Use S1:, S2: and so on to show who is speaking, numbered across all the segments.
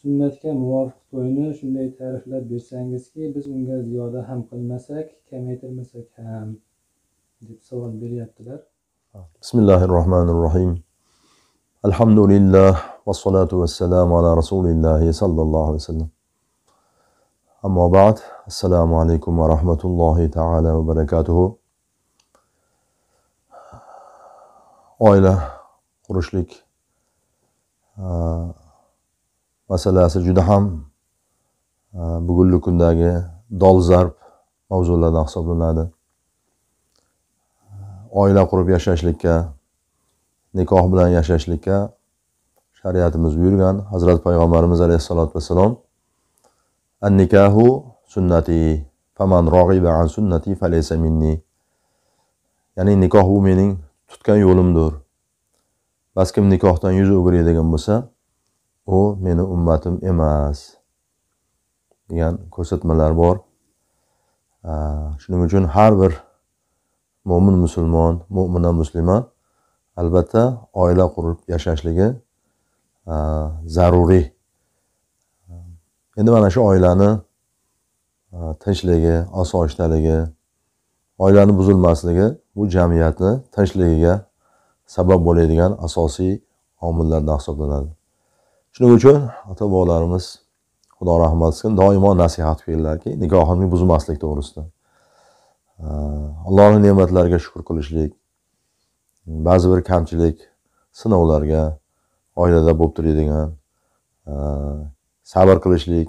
S1: sunnatga muvofiq to'yni shunday ta'riflab bersangizki biz unga ziyoda ham qilmasak kamaytirmasak ham deb savol beryaptilar bismillahi rohmanir rohim alhamdulillah vassalotu vassalamu ala rasulillahi sallallohu alayhi vasallam ammo ba'd assalomu alaykum va rahmatullohi taala va barakatuhu oila qurishlik masalasi juda ham e, bugungi kundagi dolzarb mavzulardan hisoblanadi e, oila qurib yashashlikka nikoh bilan yashashlikka shariatimiz buyurgan hazrati payg'ambarimiz alayhissalotu vassalom an nikahu sunnati faman rog'iba an sunnati falaysa minni ya'ni nikoh bu mening tutgan yo'limdir bas kim nikohdan yuz o'giraydigan bo'lsa u meni ummatim emas degan ko'rsatmalar bor shuning uchun har bir mo'min musulmon mo'mina muslima albatta oila qurib yashashligi zaruriy endi mana shu oilani tinchligi osoyishtaligi oilani buzilmasligi bu jamiyatni tinchligiga sabab bo'ladigan asosiy omillardan hisoblanadi shuning uchun ota bobolarimiz xudo rahmat qilsin doimo nasihat qilganlarki nikohini buzmaslik to'g'risida allohni ne'matlariga shukur qilishlik ba'zi bir kamchilik sinovlarga oilada bo'lib turadigan sabr qilishlik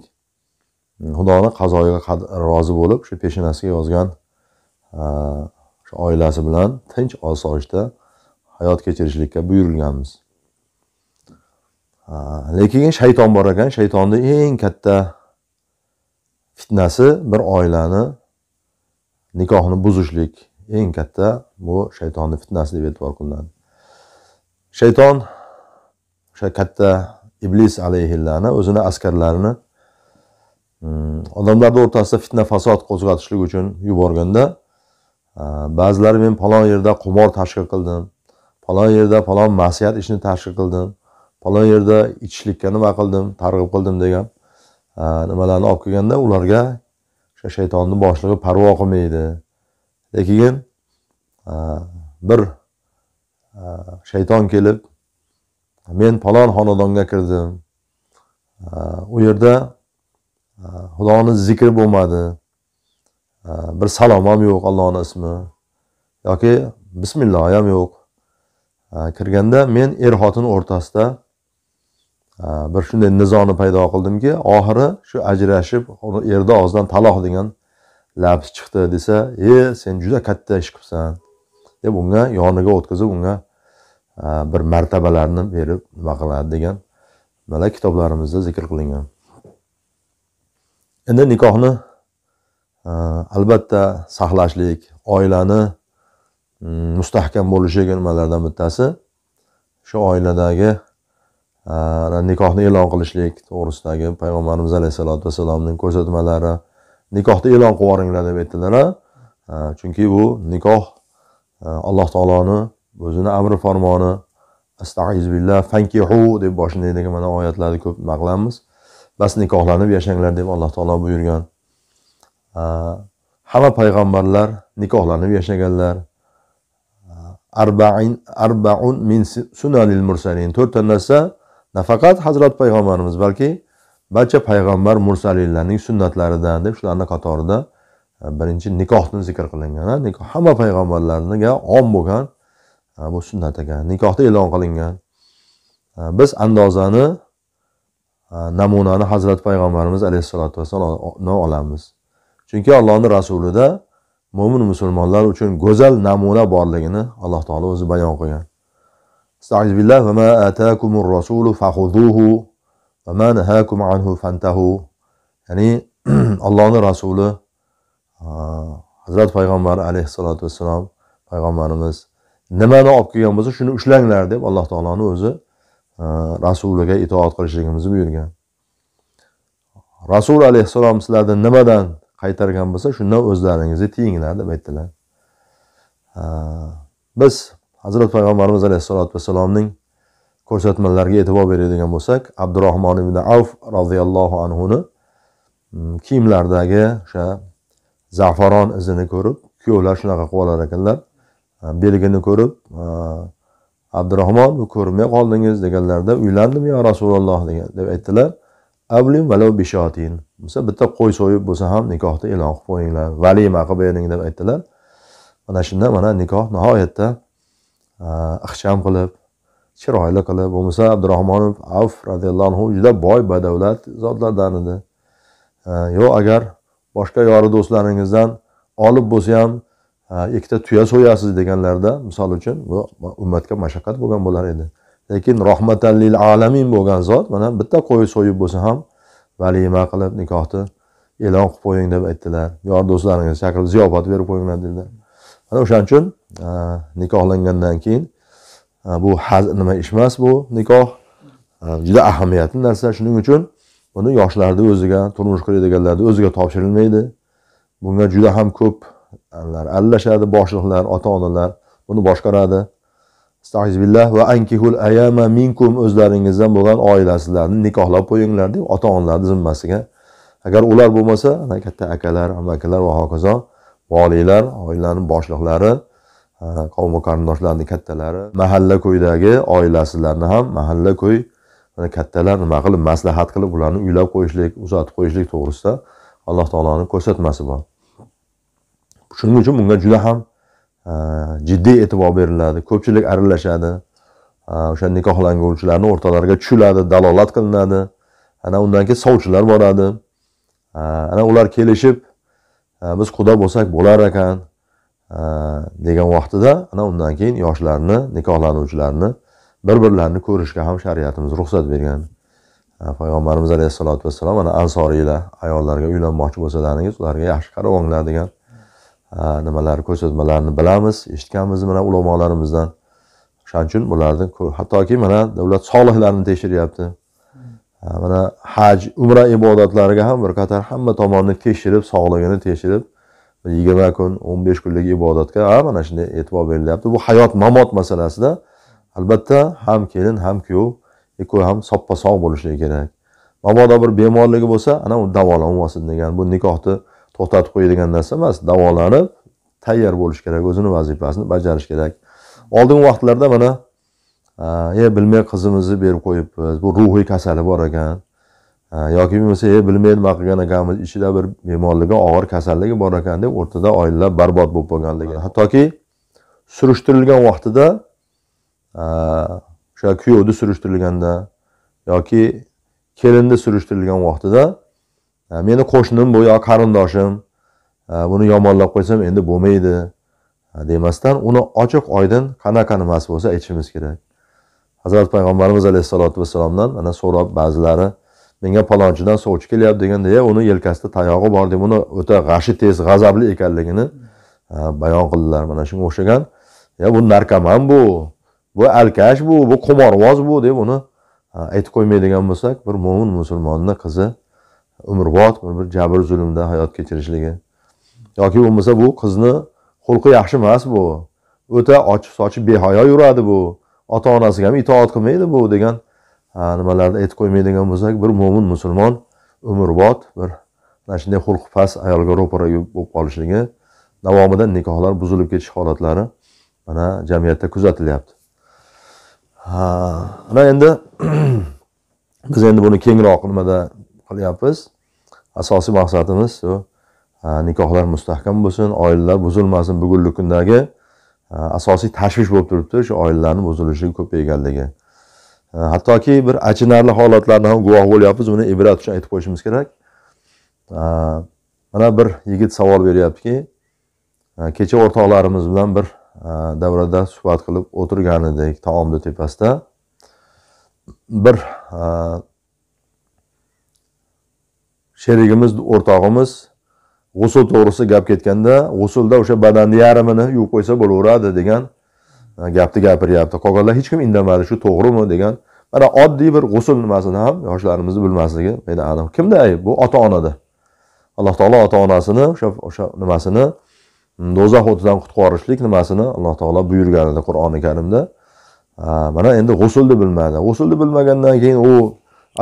S1: xudoni qazoyiga rozi bo'lib shu peshonasiga yozgan shu oilasi bilan tinch osoyishta hayot kechirishlikka buyurilganmiz lekin shayton bor ekan shaytonni eng katta fitnasi bir oilani nikohni buzishlik eng katta bu shaytonni fitnasi deb e'tibor qilinadi shayton o'sha katta iblis alayhillani o'zini askarlarini mm, odamlarni o'rtasida fitna fasod qo'zg'atishlik uchun yuborganda ba'zilari men palon yerda qumor tashkil qildim palon yerda palon masiyat ishini tashkil qildim falon yerda ichishlikka nima qildim targ'ib qildim degan nimalarni olib kelganda ularga o'sha shaytonni boshlig'i parvo qilmaydi lekin bir shayton kelib men falon xonadonga kirdim u yerda xudoni zikri bo'lmadi bir salom ham yo'q allohni ismi yoki bismillah ham yo'q kirganda men er xotin o'rtasida bir shunday nizoni paydo qildimki oxiri shu ajrashib erni og'zidan taloq degan labs chiqdi desa e sen juda katta ish qilibsan deb unga yoniga o'tkazib unga e, bir martabalarni berib nima qiladi degan nimalar kitoblarimizda zikr qilingan endi nikohni e, albatta saqlashlik oilani mm, mustahkam bo'lishligi nimalardan bittasi shu oiladagi nikohni e'lon qilishlik to'g'risidagi payg'ambarimiz alayhissalotu vassalomning ko'rsatmalari nikohni e'lon qilib yuboringlar deb aytdilar chunki bu nikoh alloh taoloni o'zini amri farmoni astaizbillah billah fankihu deb boshidagi mana oyatlarni ko'p nima qilamiz bas nikohlanib yashanglar deb alloh taolo buyurgan hamma payg'ambarlar nikohlanib yashaganlar arbaun min sunanil mursalin to'rtta narsa nafaqat hazrat payg'ambarimiz balki barcha payg'ambar mursalinlarning sunnatlaridan deb shularni qatorida e, birinchi nikohni zikr qilingan nikoh hamma payg'ambarlarga om bo'lgan e, bu sunnat ekan nikohda e'lon qilingan e, biz andozani namunani hazrati payg'ambarimiz alayhissalotu vassalomni olamiz chunki allohni rasulida mo'min musulmonlar uchun go'zal namuna borligini alloh taolo o'zi bayon qilgan استعيذ بالله وما آتاكم الرسول فخذوه وما نهاكم عنه فانتهوا ya'ni allohni rasuli hazrat payg'ambar alayhissalotu vassalom payg'ambarimiz nimani olib kelgan bo'lsa shuni ushlanglar deb alloh taoloni o'zi rasuliga itoat qilishligimizni buyurgan rasul alayhissalom sizlarni nimadan qaytargan bo'lsa shundan o'zlaringizni tiyinglar deb aytdilar biz hazrat payg'ambarimiz alayhissalotu vassalomning ko'rsatmalariga e'tibor beradigan bo'lsak abdurahmon ibn avf roziyallohu anhuni mm, kiyimlaridagi o'sha zafaron izini ko'rib kuyovlar shunaqa qilib olar ekanlar e, belgini ko'rib e, abdurahmon bu ko'rinmay qoldingiz deganlarida uylandim yo rasululloh degan deb aytdilar avlim valov bishotin bo'lsa bitta qo'y so'yib bo'lsa ham nikohni e'lon qilib qo'yinglar valima qilib bering deb aytdilar mana shunda mana nikoh nihoyatda Э, ixcham qilib chiroyli qilib bo'lmasa abdurahmonov avf roziyallohu anhu juda boy badavlat zotlardan edi э, yo agar boshqa yori do'stlaringizdan olib bo'lsa ham э, ikkita tuya so'yasiz deganlarda misol uchun bu ummatga mashaqqat bo'lgan bo'lar edi lekin rohmatallil lil alamin bo'lgan zot mana bitta qo'y so'yib bo'lsa ham valima qilib nikohni e'lon qilib qo'ying deb aytdilar yor do'stlaringizni chaqirib ziyofat berib qo'yinglar dedilar ana o'shaning uchun nikohlangandan keyin bu haz nima ish emas bu nikoh juda ahamiyatli narsa shuning uchun buni yoshlarni o'ziga turmush quradiganlarni o'ziga topshirilmaydi bunga juda ham ko'p aralashadi boshliqlar ota onalar buni boshqaradi billah va ankihul ayama minkum o'zlaringizdan bo'lgan oilasizlarni nikohlab qo'yinglar deb ota onalarni zimmasiga agar ular bo'lmasa katta akalar amakilar va hokazo voliylar oilani boshliqlari qavm qarindoshlarni kattalari mahalla ko'ydagi oilasilarni ham mahalla ko'y kattalar nima qilib maslahat qilib ularni uylab qo'yishlik uzatib qo'yishlik to'g'risida alloh taoloni ko'rsatmasi bor shuning uchun bunga juda ham jiddiy e'tibor beriladi ko'pchilik aralashadi o'sha nikohlanguvchilarni o'rtalariga tushiladi dalolat qilinadi ana undan keyin sovchilar boradi ana ular kelishib Э, biz xudo bo'lsak bo'lar ekan э, degan vaqtida ana undan keyin yoshlarni nikohlanuvchilarni bir birlarini ko'rishga ham shariatimiz ruxsat bergan э, payg'ambarimiz alayhissalotu vassalom ana ansoriylar ayollarga uylanmoqchi bo'lsalaringiz ularga yaxshi olinglar degan nimalar ko'rsatmalarni bilamiz eshitganmiz mana ulamolarimizdan o'shaning uchun bularni hattoki mana davlat solihlarini tekshiryapti mana haj umra ibodatlariga ham bir qator hamma tomonni tekshirib sog'lig'ini tekshirib yigirma kun o'n besh kunlik ibodatga ha mana shunday e'tibor berilyapti bu hayot mamot masalasida albatta ham kelin ham kuyov ikkovi ham soppa sog' bo'lishligi kerak mabodo bir bemorligi bo'lsa ana u davolanmasin degan bu nikohni to'xtatib qo'yadigan narsa emas davolanib tayyor bo'lish kerak o'zini vazifasini bajarish kerak oldingi vaqtlarda mana e bilmay qizimizni berib qo'yibmiz э, bu ruhiy kasali bor ekan э, yoki bo'lmasa e bilmay nima qilgan ekanmiz ichida bir bemorligi og'ir kasalligi bor ekan deb o'rtada oilalar barbod bo'lib qolganligi hattoki surishtirilgan vaqtida e, o'sha kuyovni surishtirilganda yoki kelinni surishtirilgan vaqtida e, meni qo'shnim bu yo qarindoshim e, buni yomonlab qo'ysam endi bo'lmaydi demasdan uni ochiq oydin qanaqa nimasi bo'lsa aytishimiz kerak hazrati payg'ambarimiz alayhissalotu vassalomdan mana so'rab ba'zilari menga palonchidan sovchi kelyapti deganda ya uni yelkasida tayog'i bor deb uni o'ta g'ashi tez g'azabli ekanligini bayon qildilar mana shunga o'xshagan ya bu narkoman bu bu alkash bu bu qimorvoz bu deb uni aytib qo'ymaydigan bo'lsak bir mo'min musulmonni qizi umrbod bir jabr zulmda hayot kechirishligi yoki bo'lmasa bu qizni xulqi yaxshi emas bu o'ta ochiq sochib behayo yuradi bu ota onasiga ham itoat qilmaydi bu degan nimalarni aytib qo'ymaydigan bo'lsak bir mo'min musulmon umrbod bir mana shunday xulqi past ayolga ro'para bo'lib qolishligi davomida nikohlar buzilib ketish holatlari mana jamiyatda kuzatilyapti mana endi biz endi buni kengroq nimada qilyapmiz asosiy maqsadimiz nikohlar mustahkam bo'lsin oilalar buzilmasin bugungi kundagi asosiy tashvish bo'lib turibdi shu oilalarni buzilishi ko'payganligi hattoki bir achinarli holatlarni ham guvoh bo'lyapmiz buni ibrat uchun aytib qo'yishimiz kerak mana bir yigit savol beryaptiki e, kecha o'rtoqlarimiz bilan bir e, davrada suhbat qilib o'tirgan edik taomni tepasida bir e, sherigimiz o'rtog'imiz g'usul to'g'risida gap ketganda g'usulda o'sha badanni yarmini yuvib qo'ysa bo'laveradi degan gapni gapiryapti qolganlar hech kim indamadi shu to'g'rimi degan mana oddiy bir g'usul nimasini ham yoshlarimizni bilmasligi meni aniq kimda ayb bu ota onada alloh taolo ota onasini o'sha o'sha nimasini mm, do'zax o'tidan yuborishlik nimasini alloh taolo buyurgan edi qur'oni karimda mana endi g'usulni bilmadi g'usulni bilmagandan keyin u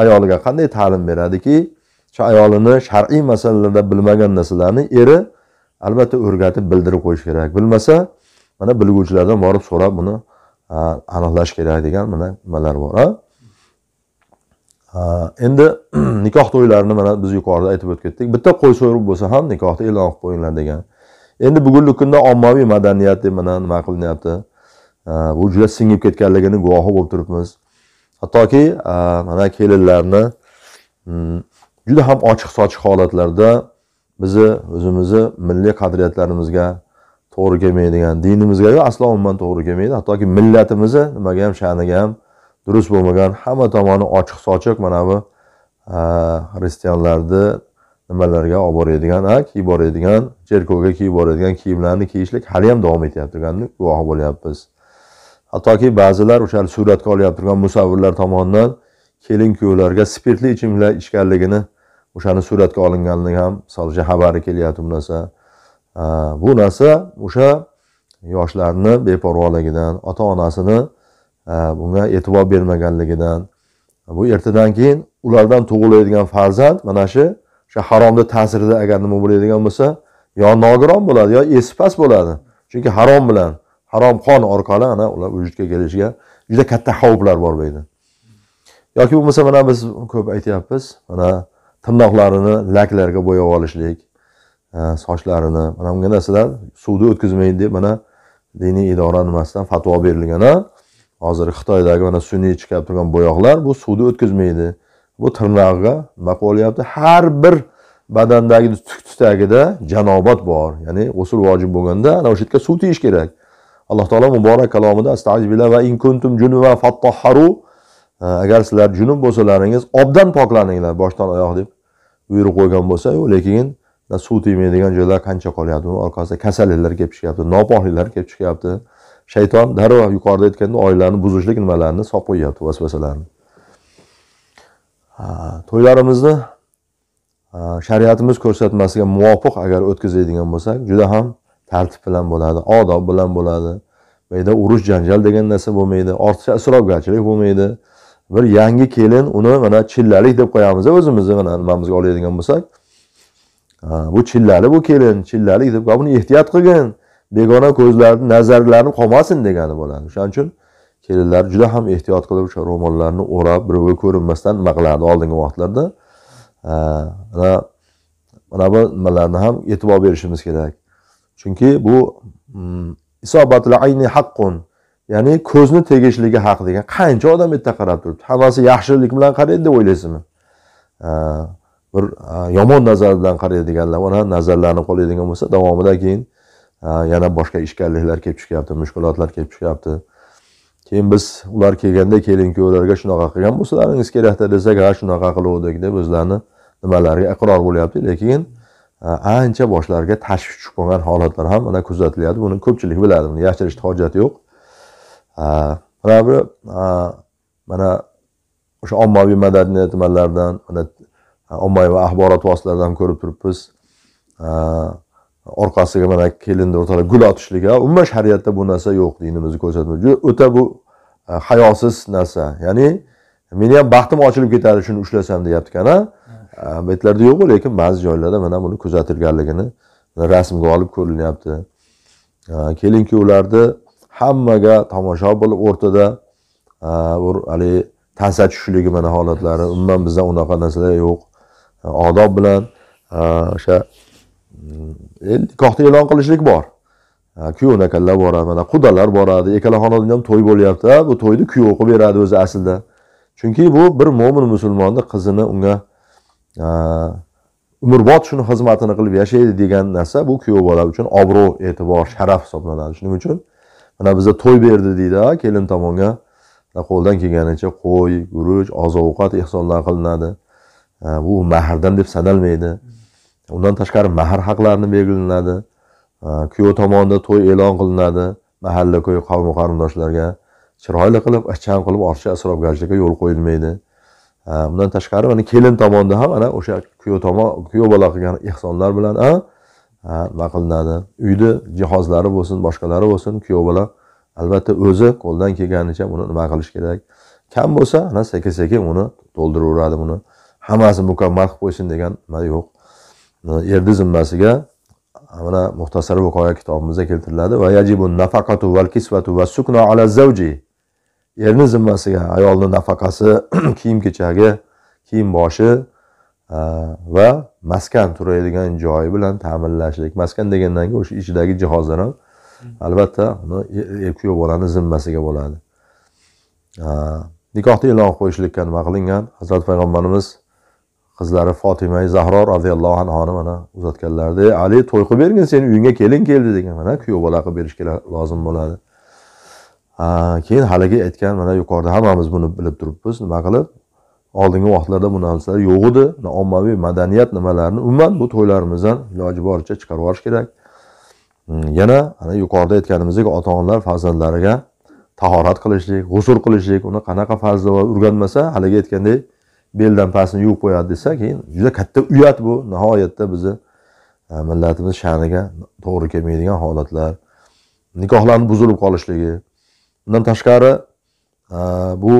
S1: ayoliga qanday ta'lim beradiki ayolini shar'iy masalalarda bilmagan narsalarni eri albatta o'rgatib bildirib qo'yish kerak bilmasa mana bilguvchilardan borib so'rab buni aniqlash kerak degan mana nimalar bor endi nikoh to'ylarini mana biz yuqorida aytib o'tib ketdik bitta qo'y so'yib bo'lsa ham nikohni e'lon qilib qo'yinglar degan endi bugungi kunda ommaviy madaniyat deb mana nima qilinyapti bu juda singib ketganligini guvohi bo'lib turibmiz hattoki mana kelinlarni mm, juda ham ochiq sochiq holatlarda bizni o'zimizni milliy qadriyatlarimizga to'g'ri kelmaydigan dinimizga aslo umuman to'g'ri kelmaydi hattoki millatimizni nimaga ham sha'niga ham durust bo'lmagan hamma tomoni ochiq sochiq mana bu xristianlarni nimalarga olib boradigan kiyib boradigan cherkovga kiyib boradigan kiyimlarni kiyishlik hali ham davom etyapti degani guvoh bo'lyapmiz hattoki ba'zilar o'sha suratga olyapti turgan musavvirlar tomonidan kelin kuyovlarga spirtli ichimliklar ichganligini o'shani suratga olinganligi ham misol uchun xabari kelyapti bu narsa bu narsa o'sha yoshlarni beparvoligidan ota onasini bunga e'tibor bermaganligidan bu ertadan keyin ulardan tug'iladigan farzand mana shu o'sha haromni ta'sirida agar nima bo'ladigan bo'lsa yo nogiron bo'ladi yo esi past bo'ladi chunki harom bilan harom qon orqali ana ular vujudga kelishiga juda katta xavflar bor bu yerda yoki bo'lmasa mana biz ko'p aytyapmiz mana tirnoqlarini laklarga bo'yab olishlik e, sochlarini mana bunga narsalar suvni o'tkazmaydi deb mana diniy idora nimasidan fatvo berilgan hozir xitoydagi mana sun'iy chiqarib turgan bo'yoqlar bu suvni o'tkazmaydi bu tirnog'iga nima qilyapti har bir badandagi tuk tagida janobat bor ya'ni g'usul vojib bo'lganda ana o'sha yerga suv tiyish kerak alloh taolo muborak kalomida astazbillah va in kuntum junuba fattahharu agar sizlar junub bo'lsalaringiz obdan poklaninglar boshdan oyoq deb buyruq qo'ygan bo'lsa lekin suv tegmaydigan joylar qancha qolyapti uni orqasida kasalliklar kelib chiqyapti nopokliklar kelib chiqyapti shayton darrov yuqorida aytganda oilalarni buzishlik nimalarni solib qo'yyapti vasvasalarni to'ylarimizni shariatimiz ko'rsatmasiga muvofiq agar o'tkazadigan bo'lsak juda ham tartib bilan bo'ladi odob bilan bo'ladi bu yerda urush janjal degan narsa bo'lmaydi ortiqcha isrofgarchilik bo'lmaydi bir yangi kelin uni mana chillalik deb qo'yamiz o'zimizni mana nimamizga oladigan bo'lsak bu chillali bu kelin chillalik deb buni ehtiyot qilgin begona ko'zlarni nazarlarini qolmasin degani bo'ladi o'shaning uchun kelinlar juda ham ehtiyot qilib o'sha ro'mollarni o'rab biriga ko'rinmasdan nima qilardi oldingi vaqtlarda mana mana bu nimalarni ham e'tibor berishimiz kerak chunki bu mm, isobatul ayni haqqun ya'ni ko'zni tegishligi haqida qancha odam bu yerda qarab turibdi hammasi yaxshilik bilan qaraydi deb o'ylaysizmi bir e, yomon nazar bilan qaraydiganlar mana nazarlarni qo'laydigan bo'lsa davomida keyin e, yana boshqa ishkalliklar kelib chiqyapti mushkulotlar kelib chiqyapti keyin biz ular kelganda kelinku ularga shunaqa qilgan bo'lsalaringiz kerakda desak ha shunaqa qiluvdik deb o'zlarini nimalariga iqror bo'lyapti lekin e, ancha boshlariga tashvish tushib qolgan holatlar ham mana kuzatilyapti buni ko'pchilik biladi buni yashirishni hojati yo'q mana bir mana o'sha ommaviy madaniyat nimalardan mana ommaviy axborot vositalaridan ko'rib turibmiz orqasiga mana kelinni o'rtalab gul otishlik umuman shariatda bu narsa yo'q dinimizni ko'rsatmaydi juda o'ta bu hayosiz narsa ya'ni meni ham baxtim ochilib ketadi shuni ushlasam deyaptikana bu yerlarda yo'q lekin ba'zi joylarda mana buni kuzatilganligini rasmga olib ko'rilyapti kelinki ularni hammaga tomosha bo'lib o'rtada e, haligi ta'sa tushishligi mana holatlari umuman bizda unaqa narsalar yo'q e, odob bilan e, o'sha nikohni mm, e'lon qilishlik bor akalar boradi mana qudalar boradi ikkala xonadonda ham to'y bo'lyapti bu to'yni kuyov qilib beradi o'zi aslida chunki bu bir mo'min musulmonni qizini unga umrbod shuni xizmatini qilib yashaydi degan narsa bu kuyov bola uchun obro' e'tibor sharaf hisoblanadi shuning uchun mana bizda to'y berdi deydi kelin tomonga qo'ldan kelganicha qo'y guruch oziq ovqat ehsonlar qilinadi bu mahrdan deb sanalmaydi undan tashqari mahr haqlarini belgilanadi kuyov tomonida to'y e'lon qilinadi mahalla ko'y qavm qarindoshlarga chiroyli qilib ixcham qilib ortiqcha isrofgarchilikka yo'l qo'yilmaydi bundan tashqari mana kelin tomonda ham ana o'sha kuyov tomon kuyov bola qilgan ehsonlar bilan qilinadi uyni jihozlari bo'lsin boshqalari bo'lsin kuyov bola albatta o'zi qo'ldan kelganicha buni nima qilish kerak kam bo'lsa ana sekin sekin uni to'ldiraveradi buni hammasi mukammal qilib qo'ysin degan nima yo'q erni zimmasiga mana muxtasar viqoya kitobimizda keltiriladi va yajibu nafaqatu val kisvatu va sukno ala zavji erni zimmasiga ayolni nafaqasi kiyim kechagi kiyim boshi va maskan turadigan joyi bilan ta'minlashlik maskan degandan keyin o'sha ichidagi jihozlar ham mm-hmm. albatta uni e, e, kuyov bolani zimmasiga bo'ladi nikohni e'lon qo'yishlikka nima qilingan hazrati payg'ambarimiz qizlari fotima zahro roziyallohu anhoni mana uzatganlarida ali to'y qilib bergin seni uyingga kelin keldi degan mana kuyov bola qilib berish lozim bo'ladi keyin haligi aytgan mana yuqorida hammamiz buni bilib turibmiz nima qilib oldingi vaqtlarda bu narsalar yo'q edi ommaviy madaniyat nimalarni umuman bu to'ylarimizdan iloji boricha chiqarib yuborish kerak mm, yana ana yuqorida aytganimizdek ota onalar farzandlariga tahorat qilishlik g'usul qilishlik uni qanaqa farzi bor o'rganmasa haligi aytgandek beldan pastini yuvib qo'yadi desa keyin juda katta uyat bu nihoyatda bizni e, millatimiz sha'niga to'g'ri kelmaydigan holatlar nikohlarni buzilib qolishligi bundan tashqari e, bu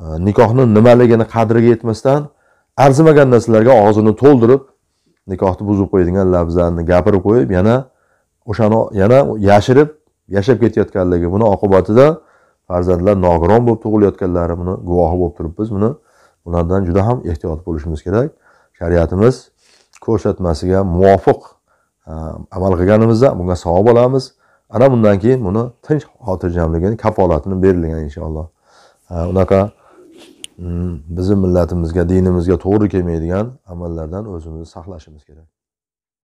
S1: Э, nikohni nimaligini qadriga yetmasdan arzimagan narsalarga og'zini to'ldirib nikohni buzib qo'yadigan lafzlarni gapirib qo'yib yana o'shani yana yashirib yashab ketayotganligi buni oqibatida farzandlar nogiron bo'lib tug'ilayotganlari buni guvohi bo'lib turibmiz buni bulardan juda ham ehtiyot bo'lishimiz kerak shariatimiz ko'rsatmasiga muvofiq e, amal qilganimizda bunga savob olamiz ana bundan keyin buni tinch xotirjamligini kafolatini berilgan inshaalloh e, unaqa bizni millatimizga dinimizga to'g'ri kelmaydigan amallardan o'zimizni saqlashimiz kerak